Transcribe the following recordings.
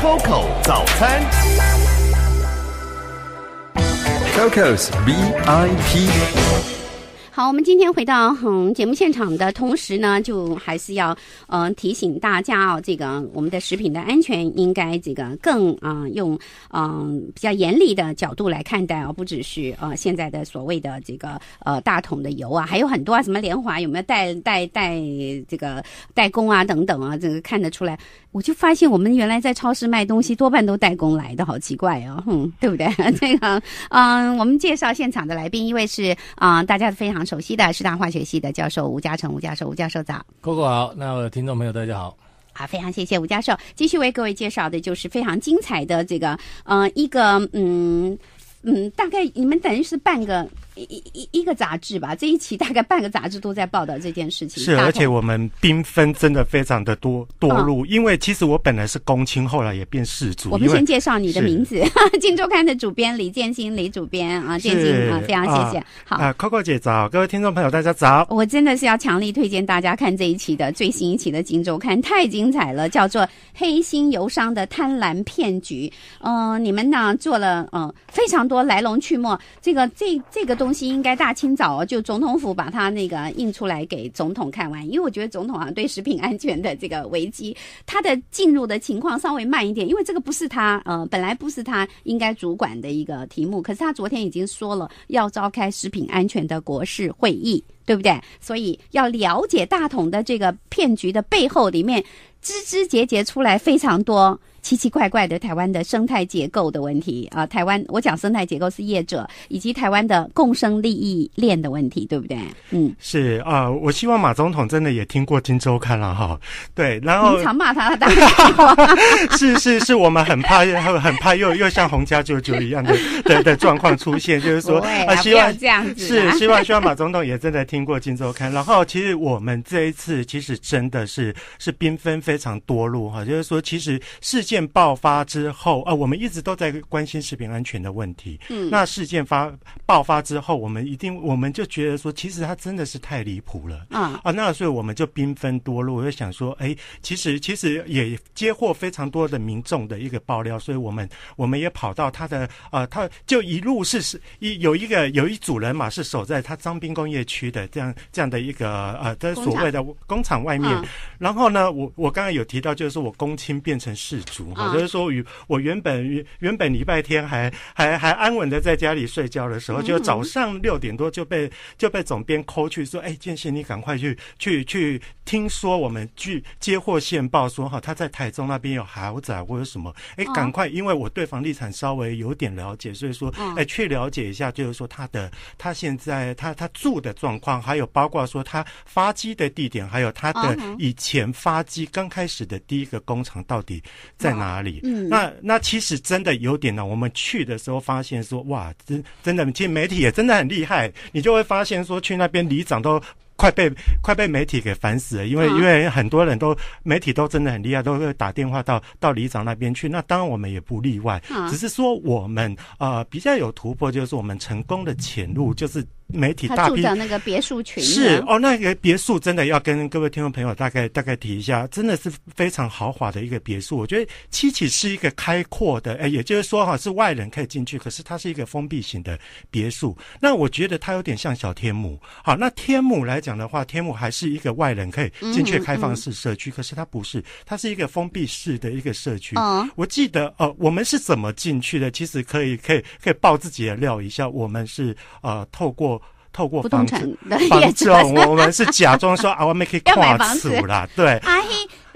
Coco 早餐，Coco's VIP。好，我们今天回到嗯节目现场的同时呢，就还是要嗯提醒大家哦，这个我们的食品的安全应该这个更啊用嗯比较严厉的角度来看待哦，不只是啊现在的所谓的这个呃大桶的油啊，还有很多啊什么联华有没有代代代这个代工啊等等啊，这个看得出来，我就发现我们原来在超市卖东西多半都代工来的，好奇怪哦，嗯 对不对？这个嗯我们介绍现场的来宾，因为是啊大家非常。首席的师大化学系的教授吴嘉诚，吴教授，吴教授早，哥哥好，那听众朋友大家好，好，非常谢谢吴教授，继续为各位介绍的就是非常精彩的这个，嗯，一个，嗯，嗯，大概你们等于是半个。一一一个杂志吧，这一期大概半个杂志都在报道这件事情。是，而且我们缤纷真的非常的多多路，因为其实我本来是公卿，后来也变世族。我们先介绍你的名字，《荆 州刊》的主编李建新，李主编啊，建新啊，非常谢谢。好，Coco 啊姐早，各位听众朋友大家早。我真的是要强力推荐大家看这一期的最新一期的《荆州刊》，太精彩了，叫做《黑心游商的贪婪骗局》。嗯，你们呢做了嗯非常多来龙去脉，这个这这个东。东西应该大清早就总统府把它那个印出来给总统看完，因为我觉得总统啊对食品安全的这个危机，他的进入的情况稍微慢一点，因为这个不是他呃本来不是他应该主管的一个题目，可是他昨天已经说了要召开食品安全的国事会议，对不对？所以要了解大统的这个骗局的背后里面枝枝节节出来非常多。奇奇怪怪的台湾的生态结构的问题啊，台湾我讲生态结构是业者以及台湾的共生利益链的问题，对不对？嗯，是啊，我希望马总统真的也听过金周刊了哈。对，然后常骂他，是是是，我们很怕，很怕又又像洪家舅舅一样的的的状况出现，就是说，啊、希望这样子，是希望希望马总统也真的听过金周刊。然后，其实我们这一次其实真的是是缤纷非常多路哈，就是说，其实事情。件爆发之后，呃，我们一直都在关心食品安全的问题。嗯，那事件发爆发之后，我们一定我们就觉得说，其实它真的是太离谱了。啊啊，那所以我们就兵分多路，我就想说，哎，其实其实也接获非常多的民众的一个爆料，所以我们我们也跑到他的呃，他就一路是是，一有一个有一组人嘛，是守在他张滨工业区的这样这样的一个呃的所谓的工厂外面。然后呢，我我刚刚有提到，就是我公亲变成事主。就是说，与我原本原本礼拜天还还还安稳的在家里睡觉的时候，就早上六点多就被就被总编抠去说：“哎，建信你赶快去去去，听说我们去接获线报说哈，他在台中那边有豪宅或者什么，哎，赶快，因为我对房地产稍微有点了解，所以说哎，去了解一下，就是说他的他现在他他住的状况，还有包括说他发机的地点，还有他的以前发机刚开始的第一个工厂到底在。”在哪里？嗯，那那其实真的有点呢。我们去的时候发现说，哇，真真的，其实媒体也真的很厉害。你就会发现说，去那边里长都快被快被媒体给烦死了，因为因为很多人都媒体都真的很厉害，都会打电话到到里长那边去。那当然我们也不例外，只是说我们呃比较有突破，就是我们成功的潜入，就是。媒体大批那个别墅群是哦，那个别墅真的要跟各位听众朋友大概大概提一下，真的是非常豪华的一个别墅。我觉得七起是一个开阔的，哎，也就是说哈，是外人可以进去，可是它是一个封闭型的别墅。那我觉得它有点像小天母。好，那天母来讲的话，天母还是一个外人可以进去开放式社区，可是它不是，它是一个封闭式的一个社区。我记得呃，我们是怎么进去的？其实可以可以可以报自己的料一下。我们是呃透过。透过房子，房子，我我们是假装说啊，我们可以跨市啦，对。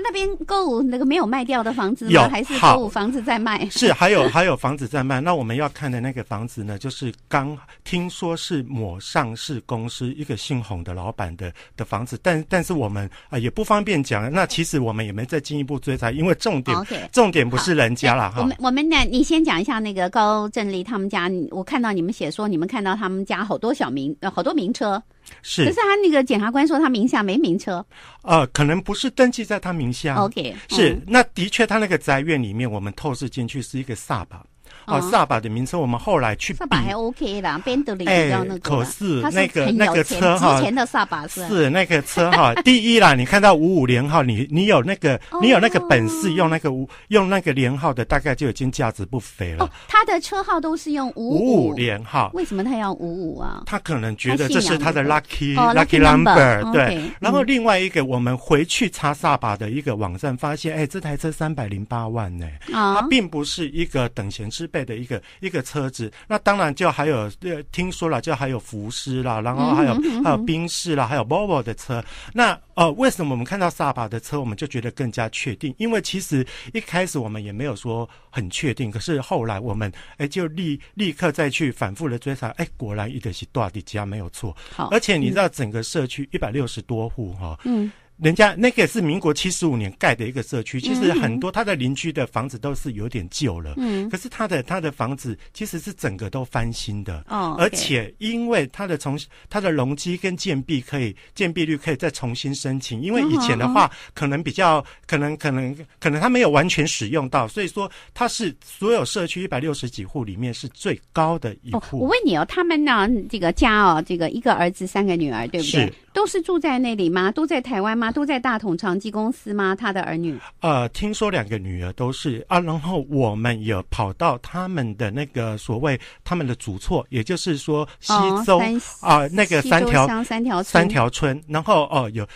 那边购物那个没有卖掉的房子吗？有还是购房子在卖？是还有还有房子在卖。那我们要看的那个房子呢，就是刚听说是某上市公司一个姓洪的老板的的房子，但但是我们啊也不方便讲。那其实我们也没再进一步追查，因为重点重点不是人家了哈。我们我们呢，你先讲一下那个高振立他们家，我看到你们写说你们看到他们家好多小名，好多名车。是，可是他那个检察官说他名下没名车，呃，可能不是登记在他名下。OK，是，那的确他那个宅院里面，我们透视进去是一个萨巴。哦，萨巴的名称我们后来去巴还 OK 啦边 e n 那个。哎，可是那个那个车，之前的萨巴是是那个车哈。第一啦，你看到五五连号，你你有那个，你有那个本事用那个五用那个连号的，大概就已经价值不菲了。他的车号都是用五五连号。为什么他要五五啊？他可能觉得这是他的 lucky lucky number。对。然后另外一个，我们回去查萨巴的一个网站，发现哎，这台车三百零八万呢，它并不是一个等闲之。备的一个一个车子，那当然就还有听说了，就还有福斯啦，然后还有还有宾士啦，还有 o b o 的车。那呃，为什么我们看到萨巴的车，我们就觉得更加确定？因为其实一开始我们也没有说很确定，可是后来我们哎就立立刻再去反复的追查，哎，果然一直是多尔家没有错。好，而且你知道整个社区一百六十多户哈。嗯。人家那个是民国七十五年盖的一个社区，其实很多他的邻居的房子都是有点旧了，嗯，可是他的他的房子其实是整个都翻新的，哦，而且因为它的重它的容积跟建蔽可以建蔽率可以再重新申请，因为以前的话可能比较可能可能可能他没有完全使用到，所以说它是所有社区一百六十几户里面是最高的。一户我问你哦，他们呢这个家哦这个一个儿子三个女儿对不对？都是住在那里吗？都在台湾吗？都在大统长基公司吗？他的儿女？呃，听说两个女儿都是啊，然后我们也跑到他们的那个所谓他们的主厝，也就是说西周啊那个三条三条三条村，然后哦有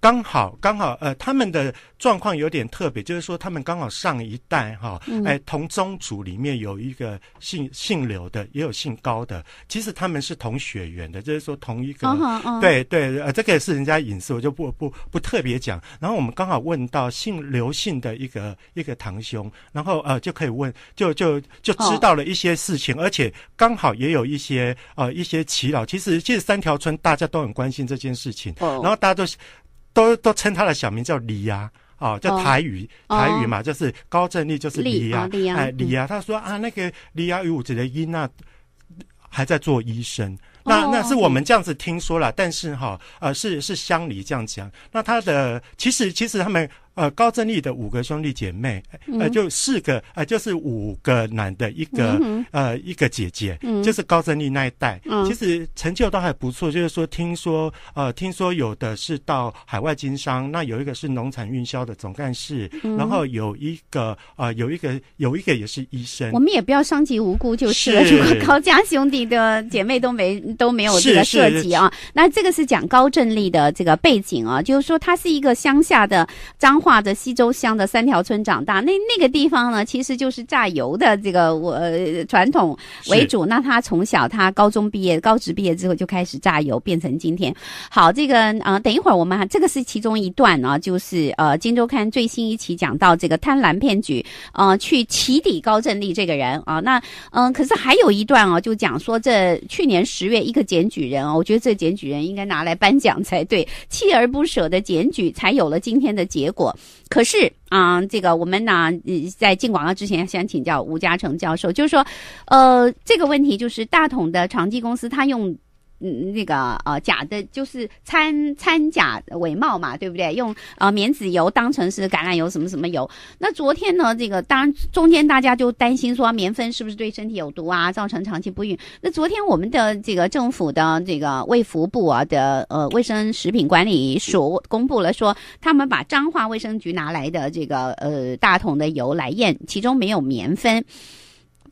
刚好刚好呃他们的。状况有点特别，就是说他们刚好上一代哈，哎，同宗族里面有一个姓姓刘的，也有姓高的，其实他们是同血缘的，就是说同一个。对对，这个是人家隐私，我就不不不特别讲。然后我们刚好问到姓刘姓的一个一个堂兄，然后呃就可以问，就就就知道了一些事情，而且刚好也有一些呃一些祈祷。其实其实三条村大家都很关心这件事情，然后大家都都都称他的小名叫李呀。哦，叫台语，台语嘛，就是高振立，就是利亚，哎，利亚，他说啊，那个利亚有五子的伊啊，还在做医生，那那是我们这样子听说了，但是哈，呃，是是乡里这样讲，那他的其实其实他们。呃，高振立的五个兄弟姐妹，呃，就四个，呃，就是五个男的，一个呃，一个姐姐，嗯、就是高振立那一代，嗯、其实成就都还不错。就是说，听说，呃，听说有的是到海外经商，那有一个是农产运销的总干事，然后有一个，呃，有一个，有一个也是医生。我们也不要伤及无辜，就是如果高家兄弟的姐妹都没都没有这个涉及啊。那这个是讲高振立的这个背景啊，就是说他是一个乡下的张。画着西周乡的三条村长大，那那个地方呢，其实就是榨油的这个我传统为主。那他从小，他高中毕业、高职毕业之后，就开始榨油，变成今天。好，这个啊，等一会儿我们这个是其中一段啊，就是呃，《金周刊》最新一期讲到这个贪婪骗局啊，去起底高振利这个人啊。那嗯，可是还有一段啊，就讲说这去年十月一个检举人啊，我觉得这检举人应该拿来颁奖才对，锲而不舍的检举才有了今天的结果。可是啊，这个我们呢，在进广告之前，想请教吴嘉诚教授，就是说，呃，这个问题就是大统的长期公司，他用。嗯，那个呃，假的就是掺掺假伪冒嘛，对不对？用呃棉籽油当成是橄榄油什么什么油。那昨天呢，这个当中间大家就担心说棉酚是不是对身体有毒啊，造成长期不孕。那昨天我们的这个政府的这个卫福部啊的呃卫生食品管理署公布了说，他们把彰化卫生局拿来的这个呃大桶的油来验，其中没有棉酚。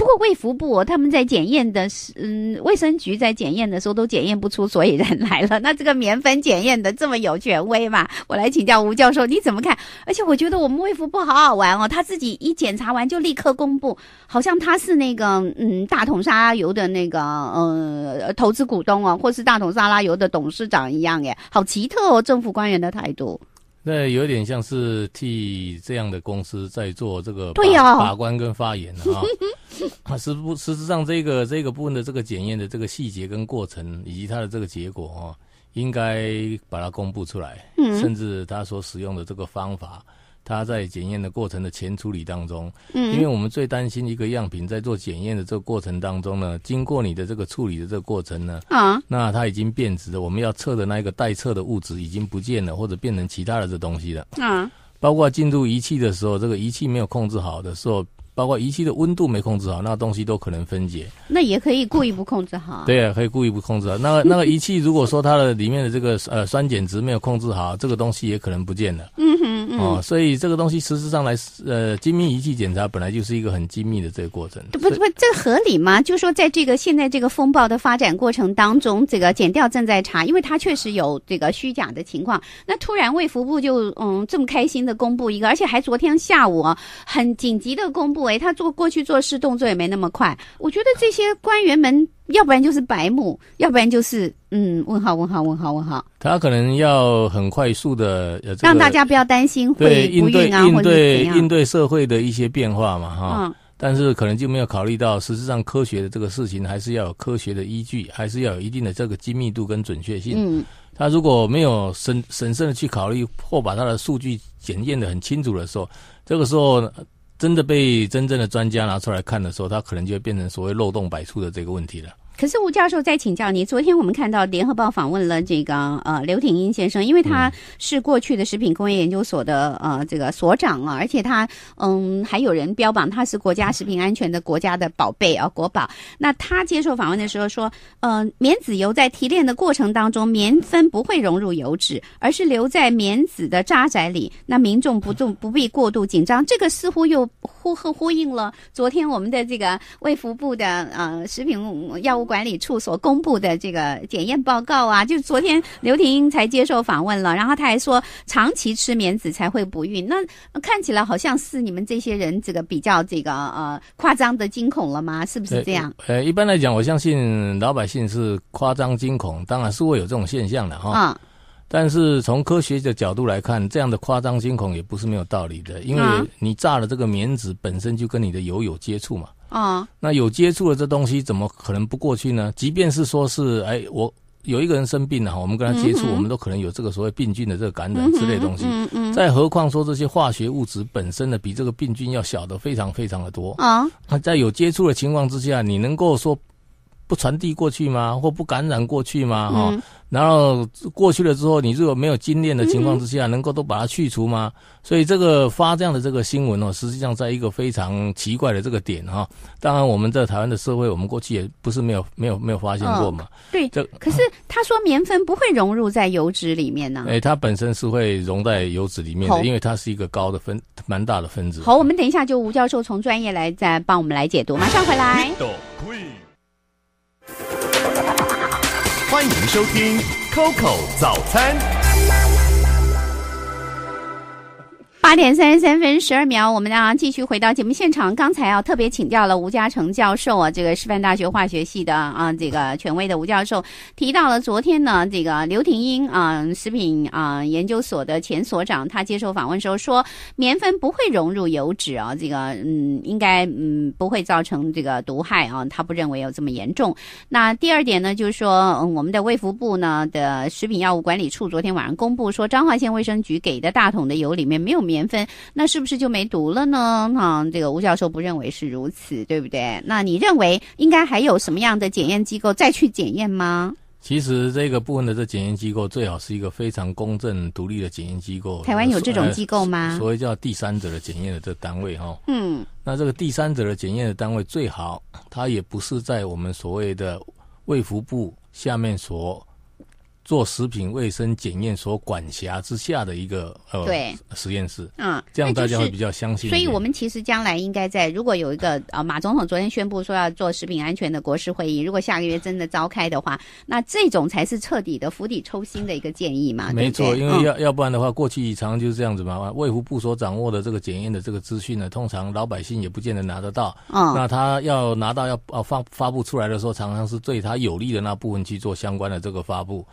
不过卫福部他们在检验的时，嗯，卫生局在检验的时候都检验不出所以然来了。那这个棉粉检验的这么有权威嘛？我来请教吴教授你怎么看？而且我觉得我们卫福部好好玩哦，他自己一检查完就立刻公布，好像他是那个嗯大桶沙拉油的那个呃投资股东哦，或是大桶沙拉油的董事长一样耶，好奇特哦，政府官员的态度。那有点像是替这样的公司在做这个把关跟发言啊，啊，实不，上这个这个部分的这个检验的这个细节跟过程，以及它的这个结果啊，应该把它公布出来，甚至他所使用的这个方法。它在检验的过程的前处理当中，嗯，因为我们最担心一个样品在做检验的这个过程当中呢，经过你的这个处理的这个过程呢，啊，那它已经变质了，我们要测的那一个待测的物质已经不见了，或者变成其他的这东西了，啊，包括进入仪器的时候，这个仪器没有控制好的时候。包括仪器的温度没控制好，那东西都可能分解。那也可以故意不控制好。对啊，可以故意不控制好。那 那个仪器如果说它的里面的这个呃酸碱值没有控制好，这个东西也可能不见了。嗯哼嗯。哦，所以这个东西实质上来呃精密仪器检查本来就是一个很精密的这个过程。不不，这合理吗？就说在这个现在这个风暴的发展过程当中，这个检调正在查，因为它确实有这个虚假的情况。那突然卫福部就嗯这么开心的公布一个，而且还昨天下午啊很紧急的公布。他做过去做事动作也没那么快。我觉得这些官员们，要不然就是白目，要不然就是嗯，问号，问号，问号，问号。他可能要很快速的，让大家不要担心，对应对应对应对社会的一些变化嘛哈。但是可能就没有考虑到，实质上科学的这个事情还是要有科学的依据，还是要有一定的这个精密度跟准确性。嗯，他如果没有审审慎的去考虑或把他的数据检验的很清楚的时候，这个时候。真的被真正的专家拿出来看的时候，它可能就会变成所谓漏洞百出的这个问题了。可是吴教授再请教您，昨天我们看到联合报访问了这个呃刘挺英先生，因为他是过去的食品工业研究所的呃这个所长啊，而且他嗯还有人标榜他是国家食品安全的国家的宝贝啊国宝。那他接受访问的时候说，嗯，棉籽油在提炼的过程当中，棉酚不会融入油脂，而是留在棉籽的渣滓里。那民众不重不必过度紧张，这个似乎又呼和呼应了昨天我们的这个卫福部的呃食品药物。管理处所公布的这个检验报告啊，就昨天刘婷才接受访问了，然后她还说长期吃棉籽才会不孕，那看起来好像是你们这些人这个比较这个呃夸张的惊恐了吗？是不是这样？呃，一般来讲，我相信老百姓是夸张惊恐，当然是会有这种现象的哈。嗯，但是从科学的角度来看，这样的夸张惊恐也不是没有道理的，因为你榨了这个棉籽本身就跟你的油有接触嘛。啊，那有接触了这东西，怎么可能不过去呢？即便是说是，哎，我有一个人生病了我们跟他接触，我们都可能有这个所谓病菌的这个感染之类东西。嗯嗯。再何况说这些化学物质本身呢，比这个病菌要小的非常非常的多啊。它在有接触的情况之下，你能够说。不传递过去吗？或不感染过去吗？哈，然后过去了之后，你如果没有经验的情况之下，能够都把它去除吗？所以这个发这样的这个新闻哦，实际上在一个非常奇怪的这个点哈。当然我们在台湾的社会，我们过去也不是没有没有没有发现过嘛。对，这可是他说棉分不会融入在油脂里面呢。哎，它本身是会融在油脂里面的，因为它是一个高的分，蛮大的分子。好，我们等一下就吴教授从专业来再帮我们来解读，马上回来。欢迎收听 Coco 早餐。八点三十三分十二秒，我们呢继续回到节目现场。刚才啊，特别请教了吴嘉诚教授啊，这个师范大学化学系的啊，这个权威的吴教授，提到了昨天呢，这个刘廷英啊，食品啊研究所的前所长，他接受访问时候说，棉酚不会融入油脂啊，这个嗯，应该嗯不会造成这个毒害啊，他不认为有这么严重。那第二点呢，就是说嗯、我们的卫福部呢的食品药物管理处昨天晚上公布说，彰化县卫生局给的大桶的油里面没有棉。年份，那是不是就没毒了呢？哈，这个吴教授不认为是如此，对不对？那你认为应该还有什么样的检验机构再去检验吗？其实这个部分的这检验机构最好是一个非常公正独立的检验机构。台湾有这种机构吗？所以叫第三者的检验的这单位哈。嗯，那这个第三者的检验的单位最好，它也不是在我们所谓的卫福部下面所。做食品卫生检验所管辖之下的一个呃对实验室，嗯，这样大家会比较相信。所以我们其实将来应该在，如果有一个啊，马总统昨天宣布说要做食品安全的国事会议，如果下个月真的召开的话，那这种才是彻底的釜底抽薪的一个建议嘛。没错，因为要要不然的话，过去常就是这样子嘛。卫福部所掌握的这个检验的这个资讯呢，通常老百姓也不见得拿得到。嗯，那他要拿到要呃发发布出来的时候，常常是对他有利的那部分去做相关的这个发布。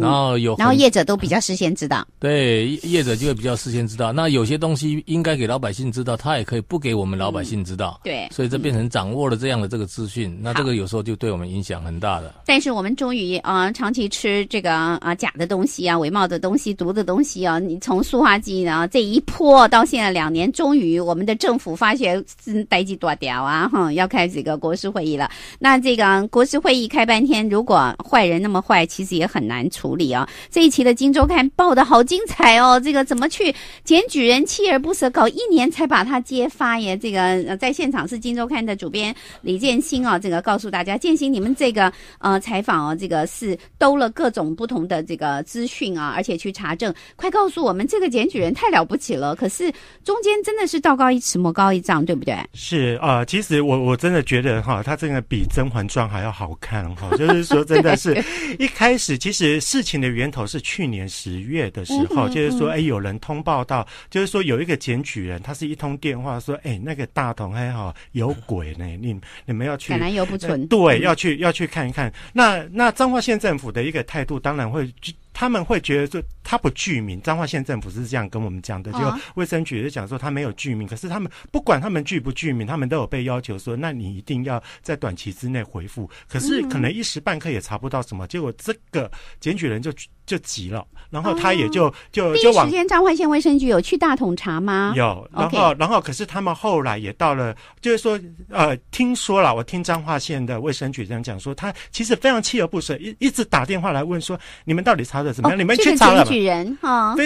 然后有，然后业者都比较事先知道，对，业者就会比较事先知道。那有些东西应该给老百姓知道，他也可以不给我们老百姓知道。对，所以这变成掌握了这样的这个资讯，那这个有时候就对我们影响很大的。但是我们终于啊，长期吃这个啊假的东西啊、伪冒的东西、毒的东西啊，你从塑化剂啊这一波到现在两年，终于我们的政府发现，嗯，逮鸡多屌啊，哈，要开这个国事会议了。那这个国事会议开半天，如果坏人那么坏，其实也很难。处理啊！这一期的《荆州看报》的好精彩哦！这个怎么去检举人锲而不舍，搞一年才把他揭发耶？这个在现场是《荆州刊》的主编李建新啊，这个告诉大家，建新，你们这个呃采访哦，这个是兜了各种不同的这个资讯啊，而且去查证，快告诉我们这个检举人太了不起了！可是中间真的是道高一尺，魔高一丈，对不对？是啊，其实我我真的觉得哈，他真的比《甄嬛传》还要好看哈，就是说真的是 一开始其实。事情的源头是去年十月的时候，就是说，哎，有人通报到，就是说有一个检举人，他是一通电话说，哎，那个大同还好有鬼呢，你你们要去，不对，要去要去看一看。那那彰化县政府的一个态度，当然会。他们会觉得说他不具名，彰化县政府是这样跟我们讲的。就卫生局就讲说他没有具名，可是他们不管他们具不具名，他们都有被要求说，那你一定要在短期之内回复。可是可能一时半刻也查不到什么，结果这个检举人就。就急了，然后他也就就第一时间彰化县卫生局有去大统查吗？有，然后然后可是他们后来也到了，就是说呃，听说了，我听彰化县的卫生局这样讲说，他其实非常锲而不舍，一一直打电话来问说，你们到底查的怎么样？你们去查了，非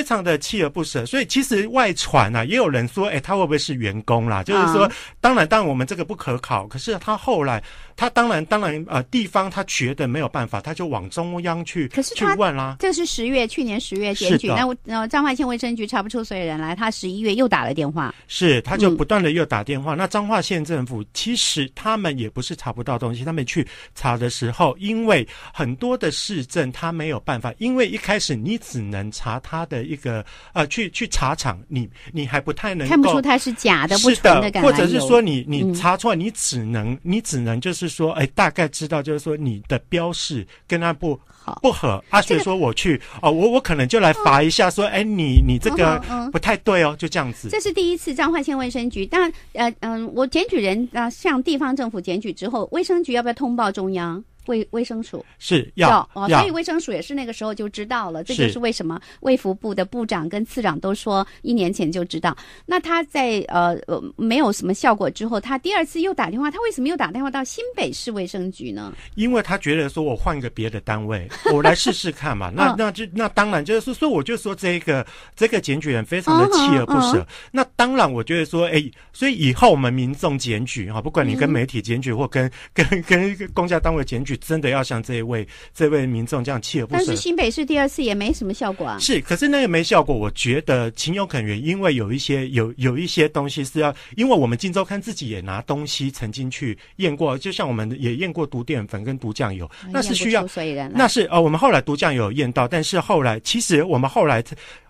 常的锲而不舍。所以其实外传呢，也有人说，哎，他会不会是员工啦？就是说，当然当然我们这个不可考。可是他后来，他当然当然呃地方他觉得没有办法，他就往中央去去问啦。这是十月，去年十月检举，那我那彰化县卫生局查不出所有人来，他十一月又打了电话，是，他就不断的又打电话。那彰化县政府其实他们也不是查不到东西，他们去查的时候，因为很多的市政他没有办法，因为一开始你只能查他的一个呃，去去查厂，你你还不太能看不出他是假的，不是的，或者是说你你查出来，你只能你只能就是说，哎，大概知道就是说你的标示跟他不。不和阿水说我去啊，我我可能就来罚一下，说哎，你你这个不太对哦，就这样子。这是第一次彰化县卫生局，但呃嗯，我检举人啊向地方政府检举之后，卫生局要不要通报中央？卫卫生署是要哦，所以卫生署也是那个时候就知道了，这就是为什么卫福部的部长跟次长都说一年前就知道。那他在呃呃没有什么效果之后，他第二次又打电话，他为什么又打电话到新北市卫生局呢？因为他觉得说我换个别的单位，我来试试看嘛。那那就那当然就是说，所以我就说这个这个检举人非常的锲而不舍。那当然，我觉得说，哎，所以以后我们民众检举哈，不管你跟媒体检举或跟跟跟公家单位检举。真的要像这一位、这位民众这样锲而不舍。但是新北市第二次也没什么效果啊。是，可是那个没效果。我觉得情有可原，因为有一些有有一些东西是要，因为我们金周刊自己也拿东西曾经去验过，就像我们也验过毒淀粉跟毒酱油，那是需要。那是呃，我们后来毒酱油验到，但是后来其实我们后来。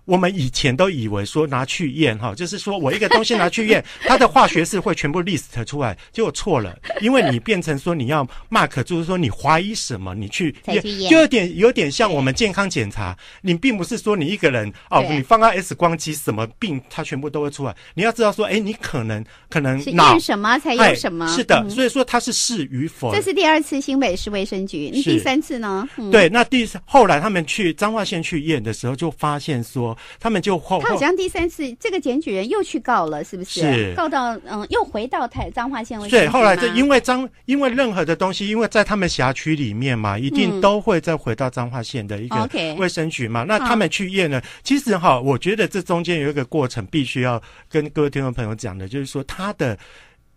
我们以前都以为说拿去验哈，就是说我一个东西拿去验，它的化学式会全部 list 出来，结果错了，因为你变成说你要 mark，就是说你怀疑什么，你去验，有点有点像我们健康检查，你并不是说你一个人哦，你放到 X 光机什么病它全部都会出来，你要知道说，哎，你可能可能是验什么才有什么，是的，所以说它是是与否。这是第二次新北市卫生局，那第三次呢？对，那第后来他们去彰化县去验的时候，就发现说。他们就他好像第三次，这个检举人又去告了，是不是？是告到嗯，又回到台彰化县卫生局。对，后来就因为彰，因为任何的东西，因为在他们辖区里面嘛，一定都会再回到彰化县的一个卫生局嘛。那他们去验呢，其实哈，我觉得这中间有一个过程，必须要跟各位听众朋友讲的，就是说他的，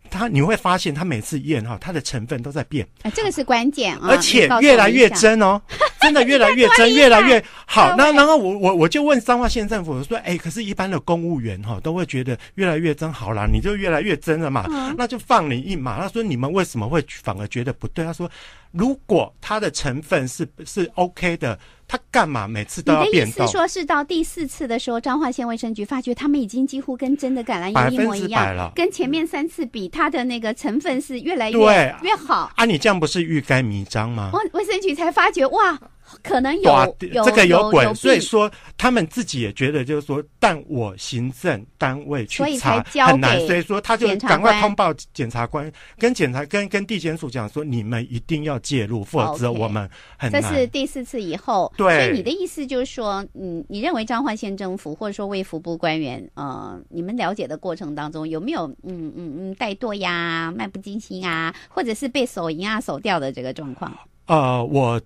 他你会发现他每次验哈，它的成分都在变，这个是关键啊，而且越来越真哦。真的越来越真，越来越好。那然后我我我就问彰化县政府我说：“哎，可是，一般的公务员哈都会觉得越来越真，好啦，你就越来越真了嘛，那就放你一马。”他说：“你们为什么会反而觉得不对？”他说：“如果它的成分是是 OK 的，他干嘛每次都要变？”你的意思说是到第四次的时候，彰化县卫生局发觉他们已经几乎跟真的橄榄油一模一样，跟前面三次比，它的那个成分是越来越越好。啊，你这样不是欲盖弥彰吗？卫卫生局才发觉哇。可能有这个有管，所以说他们自己也觉得就是说，但我行政单位去查很难，所以说他就赶快通报检察官，跟检察跟跟地检署讲说，你们一定要介入，否则我们很难。这是第四次以后。对你的意思就是说，嗯，你认为彰化县政府或者说卫福部官员呃，你们了解的过程当中有没有嗯嗯嗯怠惰呀、漫不经心啊，或者是被手淫啊、手掉的这个状况？呃，我。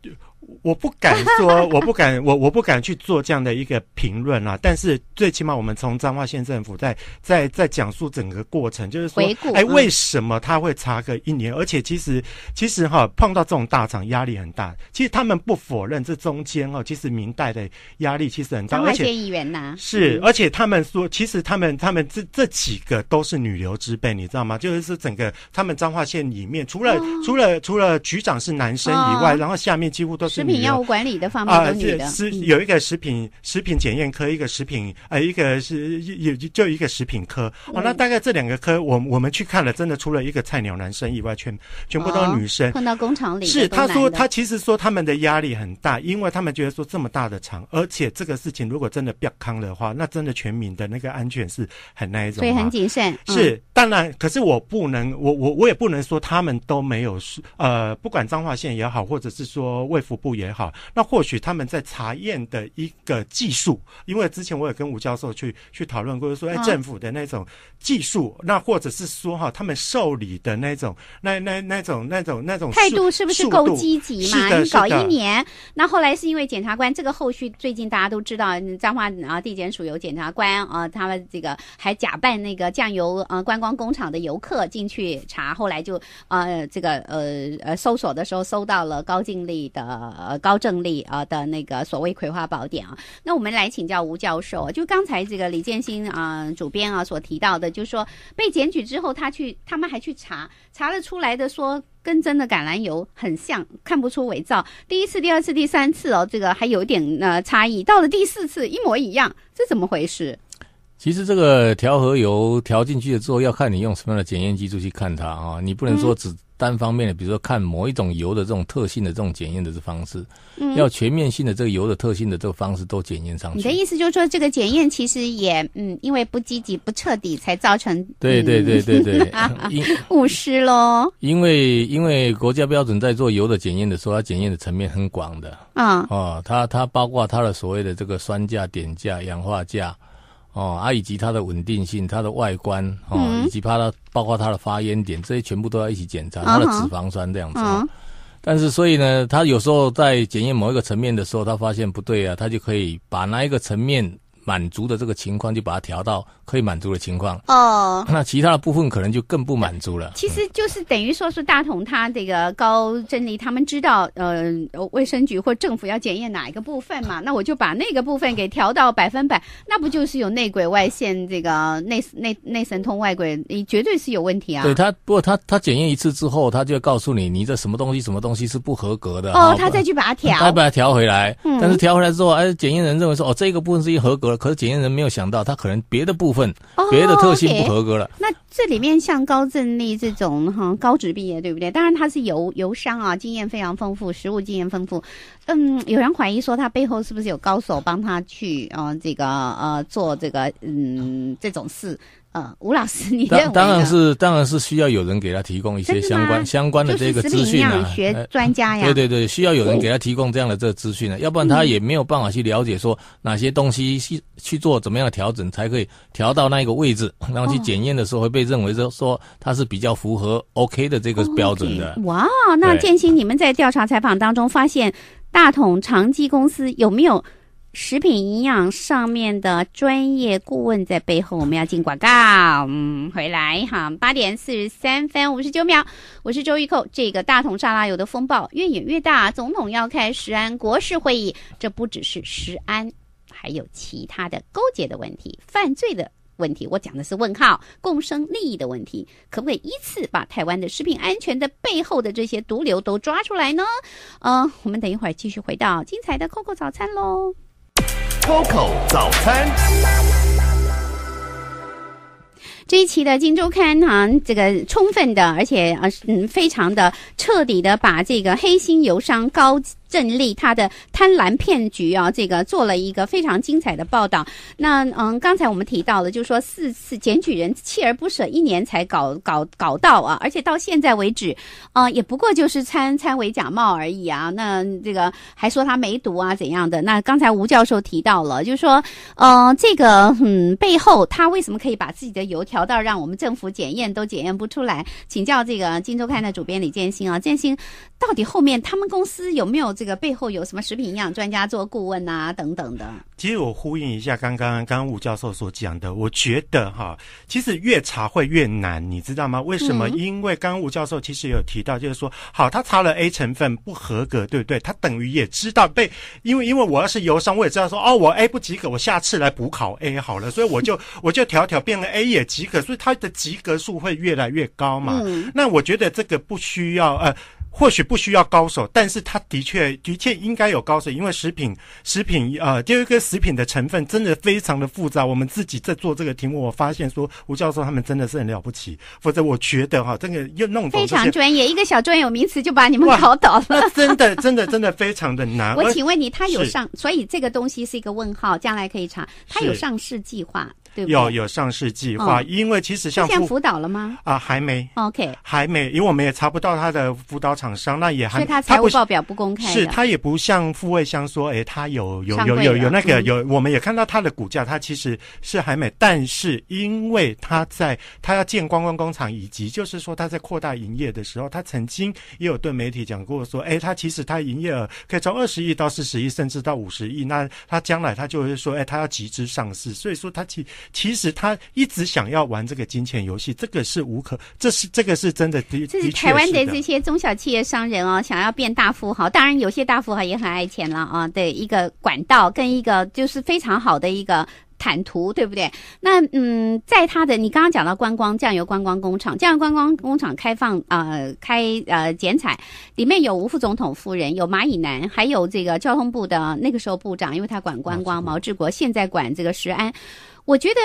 我不敢说，我不敢，我我不敢去做这样的一个评论啊，但是最起码我们从彰化县政府在在在讲述整个过程，就是说，哎，为什么他会差个一年？而且其实其实哈，碰到这种大厂压力很大。其实他们不否认这中间哦，其实明代的压力其实很大。而且议员呐，是而且他们说，其实他们他们这这几个都是女流之辈，你知道吗？就是整个他们彰化县里面，除了除了除了局长是男生以外，然后下面几乎都是。食品药物管理的方面，都是女的。啊，是有一个食品食品检验科，一个食品呃，一个是有就一个食品科。哦，那大概这两个科，我我们去看了，真的除了一个菜鸟男生以外，全全部都是女生。混到工厂里。是，他说他其实说他们的压力很大，因为他们觉得说这么大的厂，而且这个事情如果真的比较康的话，那真的全民的那个安全是很那一种。所以很谨慎。是，当然，可是我不能，我我我也不能说他们都没有说，呃，不管彰化县也好，或者是说卫福。不也好，那或许他们在查验的一个技术，因为之前我也跟吴教授去去讨论过，说哎，政府的那种技术，那或者是说哈，他们受理的那种，那那那种那种那种态度是不是够积极嘛？你搞一年，那后来是因为检察官这个后续，最近大家都知道，彰化啊地检署有检察官啊，他们这个还假扮那个酱油啊观光工厂的游客进去查，后来就呃这个呃呃搜索的时候搜到了高静丽的。呃，高正力啊的那个所谓《葵花宝典》啊，那我们来请教吴教授。就刚才这个李建新啊，主编啊所提到的，就是说被检举之后，他去他们还去查，查了出来的说跟真的橄榄油很像，看不出伪造。第一次、第二次、第三次哦，这个还有点呃差异，到了第四次一模一样，这怎么回事？其实这个调和油调进去了之后，要看你用什么样的检验技术去看它啊，你不能说只。单方面的，比如说看某一种油的这种特性的这种检验的这方式，要全面性的这个油的特性的这个方式都检验上去。你的意思就是说，这个检验其实也嗯，因为不积极、不彻底，才造成对对对对对，误失喽。因为因为国家标准在做油的检验的时候，它检验的层面很广的。嗯，哦，它它包括它的所谓的这个酸价、碘价、氧化价。哦啊，以及它的稳定性、它的外观，哦，以及它的包括它的发烟点，这些全部都要一起检查它的脂肪酸这样子。但是，所以呢，他有时候在检验某一个层面的时候，他发现不对啊，他就可以把那一个层面。满足的这个情况，就把它调到可以满足的情况。哦。那其他的部分可能就更不满足了。其实就是等于说是大同他这个高珍妮他们知道，呃，卫生局或政府要检验哪一个部分嘛，那我就把那个部分给调到百分百，那不就是有内鬼外线，这个内内内神通外鬼，你绝对是有问题啊。对他，不过他他检验一次之后，他就告诉你，你这什么东西什么东西是不合格的。哦，他再去把它调。他把它调回来，但是调回来之后，哎，检验人认为说，哦，这个部分是一合格。可是检验人没有想到，他可能别的部分、别的特性不合格了。那这里面像高振利这种哈高职毕业，对不对？当然他是油油商啊，经验非常丰富，实务经验丰富。嗯，有人怀疑说他背后是不是有高手帮他去啊这个呃做这个嗯这种事。呃，吴老师，你认为？当然是，当然是需要有人给他提供一些相关相关的这个资讯啊。对对对，需要有人给他提供这样的这资讯啊，要不然他也没有办法去了解说哪些东西去去做怎么样的调整才可以调到那一个位置，然后去检验的时候会被认为说说他是比较符合 OK 的这个标准的。哇，那建新，你们在调查采访当中发现大统长基公司有没有？食品营养上面的专业顾问在背后，我们要进广告。嗯，回来哈，八点四十三分五十九秒，我是周玉扣，这个大桶沙拉油的风暴越演越大，总统要开食安国事会议，这不只是食安，还有其他的勾结的问题、犯罪的问题。我讲的是问号，共生利益的问题，可不可以依次把台湾的食品安全的背后的这些毒瘤都抓出来呢？嗯，我们等一会儿继续回到精彩的 COCO 早餐喽。Coco 早餐，这一期的《金周刊》哈，这个充分的，而且啊，嗯，非常的彻底的，把这个黑心油商高。胜利他的贪婪骗局啊，这个做了一个非常精彩的报道。那嗯，刚才我们提到了，就是说四次检举人锲而不舍，一年才搞搞搞到啊，而且到现在为止，嗯，也不过就是参参伪假冒而已啊。那这个还说他没毒啊怎样的？那刚才吴教授提到了，就是说嗯，这个嗯背后他为什么可以把自己的油调到让我们政府检验都检验不出来？请教这个《金州刊》的主编李建新啊，建新到底后面他们公司有没有这？个背后有什么食品营养专家做顾问呐等等的。其实我呼应一下刚刚刚武教授所讲的，我觉得哈，其实越查会越难，你知道吗？为什么？因为刚武教授其实有提到，就是说，好，他查了 A 成分不合格，对不对？他等于也知道被，因为因为我要是忧伤，我也知道说，哦，我 A 不及格，我下次来补考 A 好了，所以我就 我就调调变了 A 也及格，所以他的及格数会越来越高嘛。那我觉得这个不需要呃。或许不需要高手，但是他的确的确应该有高手，因为食品食品呃，第二个食品的成分真的非常的复杂。我们自己在做这个题目，我发现说吴教授他们真的是很了不起，否则我觉得哈，这个又弄非常专业，一个小专有名词就把你们搞倒了，真的真的真的非常的难。我请问你，他有上，所以这个东西是一个问号，将来可以查，他有上市计划。有有上市计划，因为其实像建辅导了吗？啊，还没。OK，还没，因为我们也查不到他的辅导厂商，那也还他不报表不公开。是，他也不像富卫香说，哎，他有有有有有那个有，我们也看到他的股价，他其实是还没。但是因为他在他要建观光工厂，以及就是说他在扩大营业的时候，他曾经也有对媒体讲过说，哎，他其实他营业额可以从二十亿到四十亿，甚至到五十亿。那他将来他就会说，哎，他要集资上市，所以说他其。其实他一直想要玩这个金钱游戏，这个是无可，这是这个是真的。这是台湾的这些中小企业商人哦，想要变大富豪，当然，有些大富豪也很爱钱了啊。的一个管道跟一个就是非常好的一个坦途，对不对？那嗯，在他的你刚刚讲到观光酱油观光工厂，酱油观光工厂开放啊，开呃剪彩，里面有吴副总统夫人，有蚂蚁男，还有这个交通部的那个时候部长，因为他管观光，毛志国现在管这个石安。我觉得，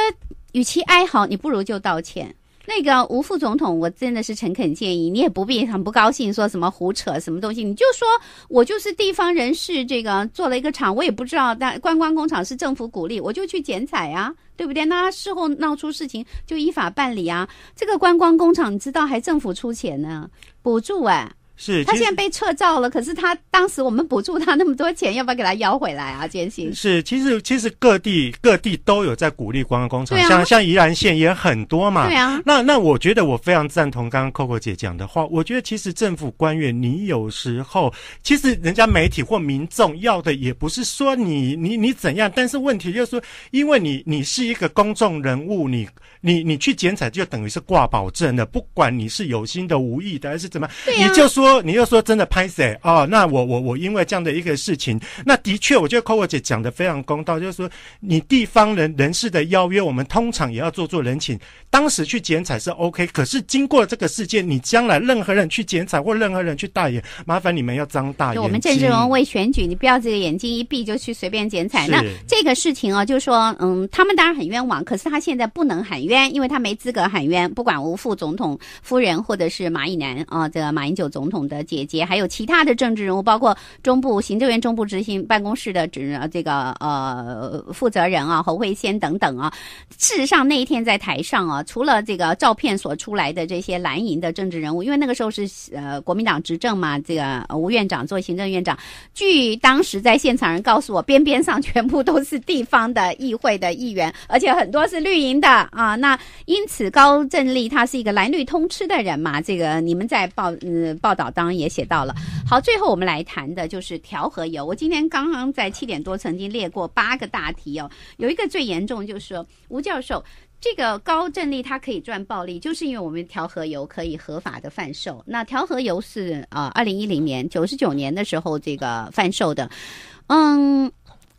与其哀嚎，你不如就道歉。那个吴副总统，我真的是诚恳建议，你也不必很不高兴，说什么胡扯什么东西，你就说我就是地方人士，这个做了一个厂，我也不知道，但观光工厂是政府鼓励，我就去剪彩呀，对不对？那事后闹出事情，就依法办理啊。这个观光工厂，你知道还政府出钱呢，补助哎。是，他现在被撤照了，可是他当时我们补助他那么多钱，要不要给他要回来啊？建新是，其实其实各地各地都有在鼓励光能工程，像像宜兰县也很多嘛。对啊，那那我觉得我非常赞同刚刚 Coco 姐讲的话，我觉得其实政府官员，你有时候其实人家媒体或民众要的也不是说你你你怎样，但是问题就是说，因为你你是一个公众人物，你你你去剪彩就等于是挂保证的，不管你是有心的、无意的还是怎么，你就说。你又说真的拍谁哦？那我我我因为这样的一个事情，那的确，我觉得 c o c o 姐讲的非常公道，就是说，你地方人人士的邀约，我们通常也要做做人情。当时去剪彩是 OK，可是经过这个事件，你将来任何人去剪彩或任何人去代言，麻烦你们要张大。我们郑志荣为选举，你不要这个眼睛一闭就去随便剪彩。那这个事情哦，就是说，嗯，他们当然很冤枉，可是他现在不能喊冤，因为他没资格喊冤。不管吴副总统夫人或者是马以南啊，这马英九总。统的姐姐，还有其他的政治人物，包括中部行政院中部执行办公室的这这个呃负责人啊，侯慧仙等等啊。事实上那一天在台上啊，除了这个照片所出来的这些蓝营的政治人物，因为那个时候是呃国民党执政嘛，这个吴院长做行政院长。据当时在现场人告诉我，边边上全部都是地方的议会的议员，而且很多是绿营的啊。那因此高振立他是一个蓝绿通吃的人嘛。这个你们在报嗯报。早，当然也写到了。好，最后我们来谈的就是调和油。我今天刚刚在七点多曾经列过八个大题哦，有一个最严重，就是说吴教授这个高振力它可以赚暴利，就是因为我们调和油可以合法的贩售。那调和油是啊，二零一零年九十九年的时候这个贩售的。嗯，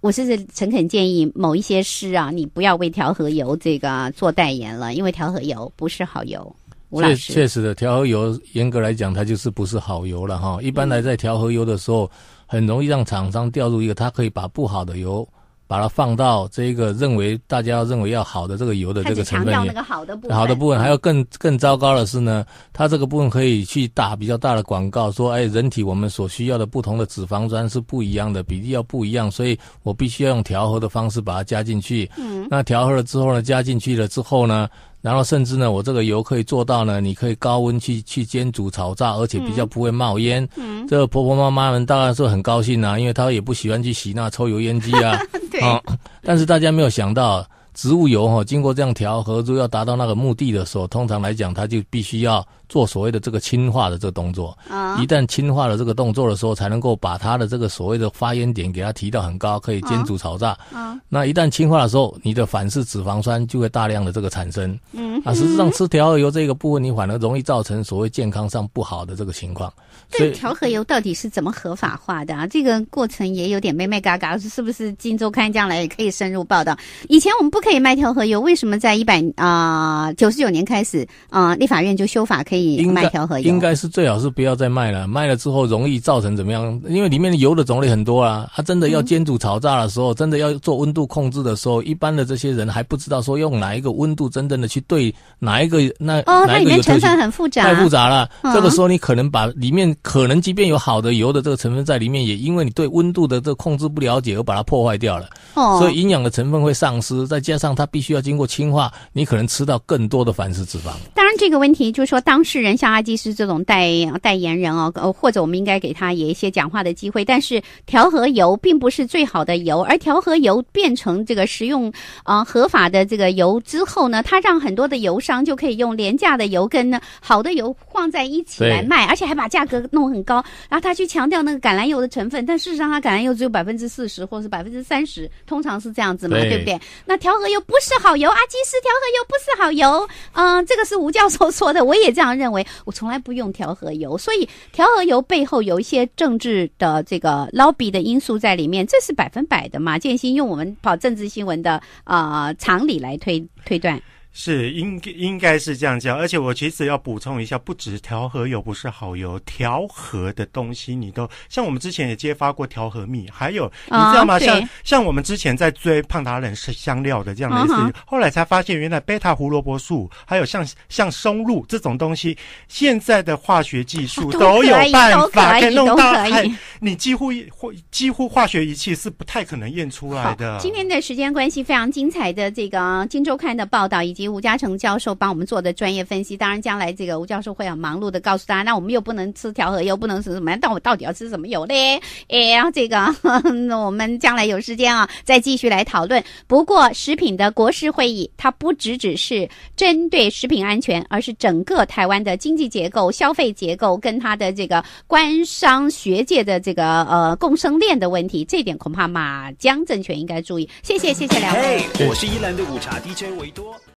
我是诚恳建议某一些诗啊，你不要为调和油这个做代言了，因为调和油不是好油。确确实的，调和油严格来讲，它就是不是好油了哈。一般来在调和油的时候，很容易让厂商掉入一个，他可以把不好的油，把它放到这一个认为大家认为要好的这个油的这个成分，好的部分。好的部分，还有更更糟糕的是呢，它这个部分可以去打比较大的广告，说哎，人体我们所需要的不同的脂肪酸是不一样的，比例要不一样，所以我必须要用调和的方式把它加进去。嗯，那调和了之后呢，加进去了之后呢？然后甚至呢，我这个油可以做到呢，你可以高温去去煎煮炒炸，而且比较不会冒烟。嗯，这婆婆妈妈们当然是很高兴啊，因为她也不喜欢去洗那抽油烟机啊。对。啊，但是大家没有想到，植物油哈，经过这样调和，如果要达到那个目的的时候，通常来讲，它就必须要。做所谓的这个氢化的这个动作，啊，一旦氢化了这个动作的时候，才能够把它的这个所谓的发烟点给它提到很高，可以煎煮炒炸。啊，那一旦氢化的时候，你的反式脂肪酸就会大量的这个产生。嗯，啊，实际上吃调和油这个部分，你反而容易造成所谓健康上不好的这个情况。以调和油到底是怎么合法化的啊？这个过程也有点妹妹嘎嘎，是不是？金周刊将来也可以深入报道。以前我们不可以卖调和油，为什么在一百啊九十九年开始啊，立法院就修法可以？应该应该是最好是不要再卖了，卖了之后容易造成怎么样？因为里面的油的种类很多啊，它真的要煎煮炒炸的时候，真的要做温度控制的时候，一般的这些人还不知道说用哪一个温度真正的去对哪一个那哦，那里面成分很复杂，太复杂了。这个时候你可能把里面可能即便有好的油的这个成分在里面，也因为你对温度的这控制不了解而把它破坏掉了。哦，所以营养的成分会丧失，再加上它必须要经过氢化，你可能吃到更多的反式脂肪。当然这个问题就是说当时。是人像阿基斯这种代代言人哦，或者我们应该给他也一些讲话的机会。但是调和油并不是最好的油，而调和油变成这个食用啊合法的这个油之后呢，它让很多的油商就可以用廉价的油跟呢好的油放在一起来卖，而且还把价格弄很高。然后他去强调那个橄榄油的成分，但事实上它橄榄油只有百分之四十或者百分之三十，通常是这样子嘛，对不对？那调和油不是好油，阿基斯调和油不是好油。嗯，这个是吴教授说的，我也这样。认为我从来不用调和油，所以调和油背后有一些政治的这个 lobby 的因素在里面，这是百分百的。马建新用我们跑政治新闻的啊常理来推推断。是，应应该是这样讲，而且我其实要补充一下，不止调和油不是好油，调和的东西你都像我们之前也揭发过调和蜜，还有你知道吗？像像我们之前在追胖达人是香料的这样的类似，后来才发现原来贝塔胡萝卜素，还有像像松露这种东西，现在的化学技术 都有办法可以弄大，你几乎会几乎化学仪器是不太可能验出来的。今天的时间关系，非常精彩的这个《金周刊》的报道已经。及吴嘉诚教授帮我们做的专业分析，当然将来这个吴教授会很忙碌的告诉大家。那我们又不能吃调和油，不能吃什么？那我到底要吃什么油嘞？哎呀，这个，那我们将来有时间啊，再继续来讨论。不过，食品的国事会议，它不只只是针对食品安全，而是整个台湾的经济结构、消费结构跟它的这个官商学界的这个呃共生链的问题。这点恐怕马江政权应该注意。谢谢，谢谢两位。我是依兰的午茶 DJ 维多。